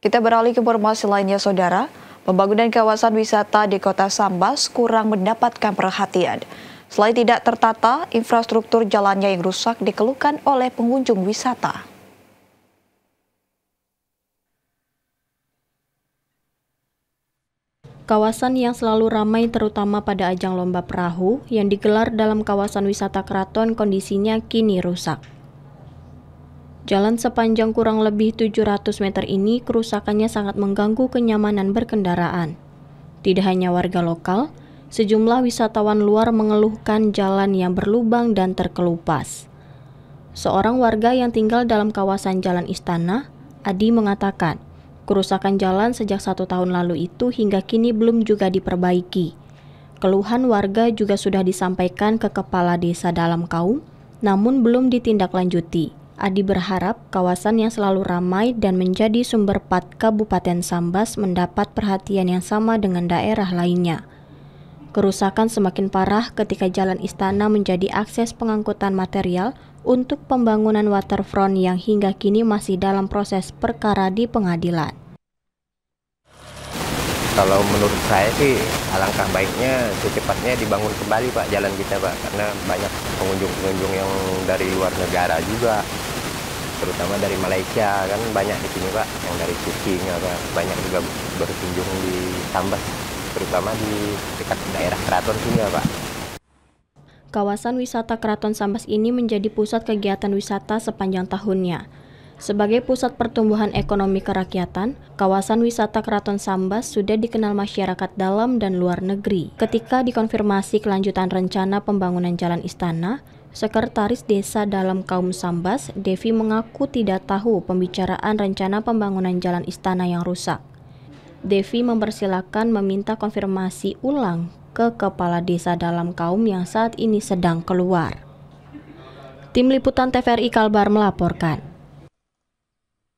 Kita beralih ke informasi lainnya, Saudara. Pembangunan kawasan wisata di kota Sambas kurang mendapatkan perhatian. Selain tidak tertata, infrastruktur jalannya yang rusak dikeluhkan oleh pengunjung wisata. Kawasan yang selalu ramai terutama pada ajang lomba perahu yang digelar dalam kawasan wisata keraton kondisinya kini rusak. Jalan sepanjang kurang lebih 700 meter ini kerusakannya sangat mengganggu kenyamanan berkendaraan. Tidak hanya warga lokal, sejumlah wisatawan luar mengeluhkan jalan yang berlubang dan terkelupas. Seorang warga yang tinggal dalam kawasan Jalan Istana, Adi mengatakan, kerusakan jalan sejak satu tahun lalu itu hingga kini belum juga diperbaiki. Keluhan warga juga sudah disampaikan ke kepala desa dalam kaum, namun belum ditindaklanjuti. Adi berharap kawasan yang selalu ramai dan menjadi sumber PAT Kabupaten Sambas mendapat perhatian yang sama dengan daerah lainnya. Kerusakan semakin parah ketika jalan istana menjadi akses pengangkutan material untuk pembangunan waterfront yang hingga kini masih dalam proses perkara di pengadilan. Kalau menurut saya sih alangkah baiknya secepatnya dibangun kembali Pak jalan kita Pak karena banyak pengunjung-pengunjung yang dari luar negara juga terutama dari Malaysia kan banyak di sini pak yang dari Kuching apa banyak juga berkunjung di Tambas terutama di dekat daerah keraton sini ya, pak Kawasan wisata Keraton Sambas ini menjadi pusat kegiatan wisata sepanjang tahunnya. Sebagai pusat pertumbuhan ekonomi kerakyatan, kawasan wisata Keraton Sambas sudah dikenal masyarakat dalam dan luar negeri. Ketika dikonfirmasi kelanjutan rencana pembangunan jalan istana, Sekretaris Desa dalam kaum Sambas, Devi mengaku tidak tahu pembicaraan rencana pembangunan jalan istana yang rusak. Devi mempersilahkan meminta konfirmasi ulang ke kepala desa dalam kaum yang saat ini sedang keluar. Tim Liputan TVRI Kalbar melaporkan.